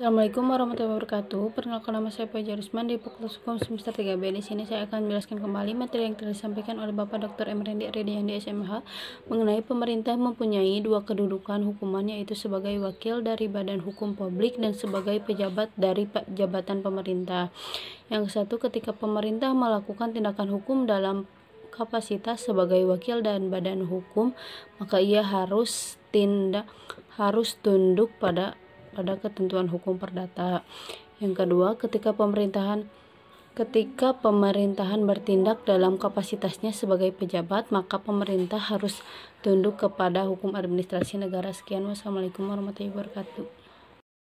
Assalamualaikum warahmatullahi wabarakatuh. Perkenalkan nama saya Pak Jarusman di Fakultas Hukum semester 3B. Di sini saya akan menjelaskan kembali materi yang telah disampaikan oleh Bapak Dr. M. Randy yang di SMH mengenai pemerintah mempunyai dua kedudukan hukuman yaitu sebagai wakil dari badan hukum publik dan sebagai pejabat dari jabatan pemerintah. Yang satu ketika pemerintah melakukan tindakan hukum dalam kapasitas sebagai wakil dan badan hukum, maka ia harus tindak harus tunduk pada pada ketentuan hukum perdata. Yang kedua, ketika pemerintahan Ketika pemerintahan bertindak dalam kapasitasnya sebagai pejabat, maka pemerintah harus tunduk kepada hukum administrasi negara. Sekian, wassalamualaikum warahmatullahi wabarakatuh.